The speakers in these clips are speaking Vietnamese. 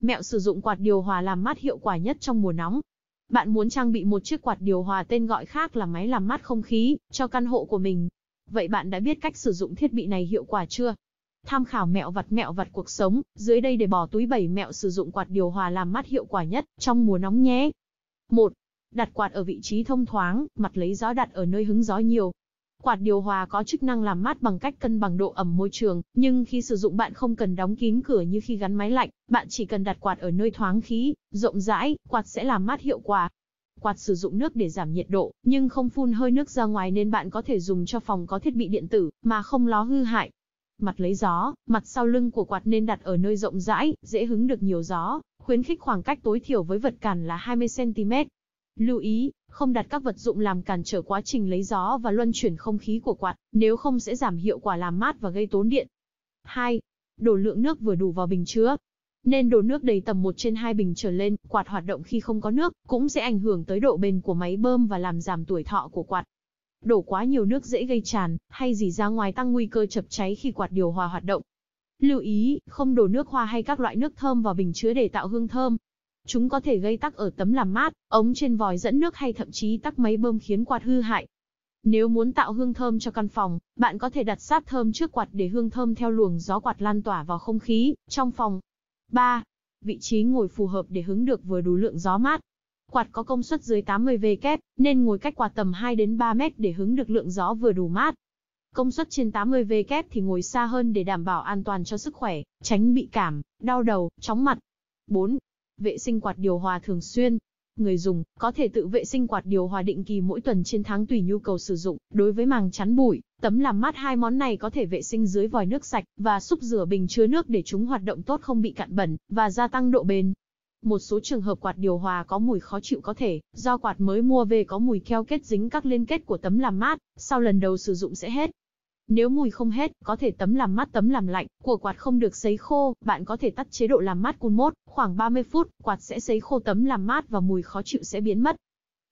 Mẹo sử dụng quạt điều hòa làm mát hiệu quả nhất trong mùa nóng. Bạn muốn trang bị một chiếc quạt điều hòa tên gọi khác là máy làm mát không khí cho căn hộ của mình. Vậy bạn đã biết cách sử dụng thiết bị này hiệu quả chưa? Tham khảo mẹo vặt mẹo vặt cuộc sống, dưới đây để bỏ túi 7 mẹo sử dụng quạt điều hòa làm mát hiệu quả nhất trong mùa nóng nhé. 1. Đặt quạt ở vị trí thông thoáng, mặt lấy gió đặt ở nơi hứng gió nhiều, Quạt điều hòa có chức năng làm mát bằng cách cân bằng độ ẩm môi trường, nhưng khi sử dụng bạn không cần đóng kín cửa như khi gắn máy lạnh, bạn chỉ cần đặt quạt ở nơi thoáng khí, rộng rãi, quạt sẽ làm mát hiệu quả. Quạt sử dụng nước để giảm nhiệt độ, nhưng không phun hơi nước ra ngoài nên bạn có thể dùng cho phòng có thiết bị điện tử mà không ló hư hại. Mặt lấy gió, mặt sau lưng của quạt nên đặt ở nơi rộng rãi, dễ hứng được nhiều gió, khuyến khích khoảng cách tối thiểu với vật cản là 20 cm, Lưu ý, không đặt các vật dụng làm cản trở quá trình lấy gió và luân chuyển không khí của quạt, nếu không sẽ giảm hiệu quả làm mát và gây tốn điện. 2. Đổ lượng nước vừa đủ vào bình chứa. Nên đổ nước đầy tầm 1 trên 2 bình trở lên, quạt hoạt động khi không có nước, cũng sẽ ảnh hưởng tới độ bền của máy bơm và làm giảm tuổi thọ của quạt. Đổ quá nhiều nước dễ gây tràn, hay dỉ ra ngoài tăng nguy cơ chập cháy khi quạt điều hòa hoạt động. Lưu ý, không đổ nước hoa hay các loại nước thơm vào bình chứa để tạo hương thơm, Chúng có thể gây tắc ở tấm làm mát, ống trên vòi dẫn nước hay thậm chí tắc máy bơm khiến quạt hư hại. Nếu muốn tạo hương thơm cho căn phòng, bạn có thể đặt sáp thơm trước quạt để hương thơm theo luồng gió quạt lan tỏa vào không khí trong phòng. 3. Vị trí ngồi phù hợp để hứng được vừa đủ lượng gió mát. Quạt có công suất dưới 80W, nên ngồi cách quạt tầm 2 đến 3 mét để hứng được lượng gió vừa đủ mát. Công suất trên 80W thì ngồi xa hơn để đảm bảo an toàn cho sức khỏe, tránh bị cảm, đau đầu, chóng mặt. 4 vệ sinh quạt điều hòa thường xuyên. Người dùng có thể tự vệ sinh quạt điều hòa định kỳ mỗi tuần trên tháng tùy nhu cầu sử dụng. Đối với màng chắn bụi, tấm làm mát hai món này có thể vệ sinh dưới vòi nước sạch và xúc rửa bình chứa nước để chúng hoạt động tốt không bị cạn bẩn và gia tăng độ bền. Một số trường hợp quạt điều hòa có mùi khó chịu có thể do quạt mới mua về có mùi keo kết dính các liên kết của tấm làm mát, sau lần đầu sử dụng sẽ hết. Nếu mùi không hết, có thể tấm làm mát tấm làm lạnh, của quạt không được sấy khô, bạn có thể tắt chế độ làm mát cun mốt, khoảng 30 phút, quạt sẽ sấy khô tấm làm mát và mùi khó chịu sẽ biến mất.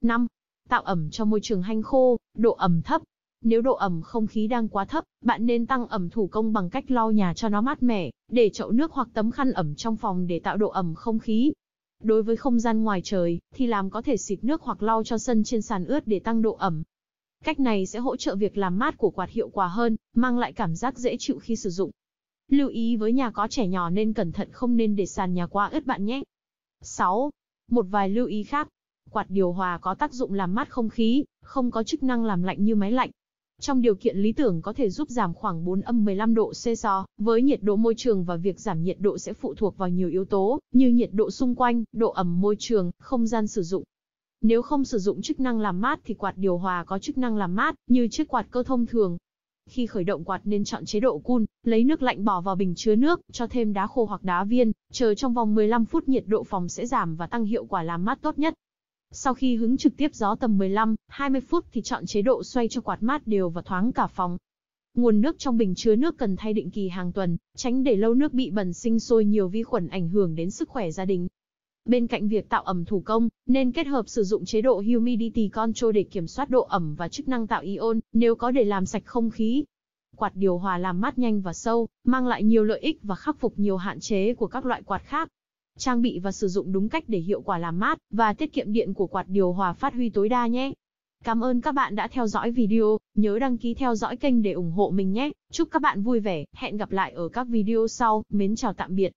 5. Tạo ẩm cho môi trường hanh khô, độ ẩm thấp. Nếu độ ẩm không khí đang quá thấp, bạn nên tăng ẩm thủ công bằng cách lau nhà cho nó mát mẻ, để chậu nước hoặc tấm khăn ẩm trong phòng để tạo độ ẩm không khí. Đối với không gian ngoài trời, thì làm có thể xịt nước hoặc lau cho sân trên sàn ướt để tăng độ ẩm. Cách này sẽ hỗ trợ việc làm mát của quạt hiệu quả hơn, mang lại cảm giác dễ chịu khi sử dụng. Lưu ý với nhà có trẻ nhỏ nên cẩn thận không nên để sàn nhà quá ướt bạn nhé. 6. Một vài lưu ý khác. Quạt điều hòa có tác dụng làm mát không khí, không có chức năng làm lạnh như máy lạnh. Trong điều kiện lý tưởng có thể giúp giảm khoảng 4 âm 15 độ C so với nhiệt độ môi trường và việc giảm nhiệt độ sẽ phụ thuộc vào nhiều yếu tố như nhiệt độ xung quanh, độ ẩm môi trường, không gian sử dụng. Nếu không sử dụng chức năng làm mát thì quạt điều hòa có chức năng làm mát, như chiếc quạt cơ thông thường. Khi khởi động quạt nên chọn chế độ cool, lấy nước lạnh bỏ vào bình chứa nước, cho thêm đá khô hoặc đá viên, chờ trong vòng 15 phút nhiệt độ phòng sẽ giảm và tăng hiệu quả làm mát tốt nhất. Sau khi hứng trực tiếp gió tầm 15, 20 phút thì chọn chế độ xoay cho quạt mát đều và thoáng cả phòng. Nguồn nước trong bình chứa nước cần thay định kỳ hàng tuần, tránh để lâu nước bị bẩn sinh sôi nhiều vi khuẩn ảnh hưởng đến sức khỏe gia đình. Bên cạnh việc tạo ẩm thủ công, nên kết hợp sử dụng chế độ Humidity Control để kiểm soát độ ẩm và chức năng tạo ion, nếu có để làm sạch không khí. Quạt điều hòa làm mát nhanh và sâu, mang lại nhiều lợi ích và khắc phục nhiều hạn chế của các loại quạt khác. Trang bị và sử dụng đúng cách để hiệu quả làm mát và tiết kiệm điện của quạt điều hòa phát huy tối đa nhé. Cảm ơn các bạn đã theo dõi video, nhớ đăng ký theo dõi kênh để ủng hộ mình nhé. Chúc các bạn vui vẻ, hẹn gặp lại ở các video sau, mến chào tạm biệt.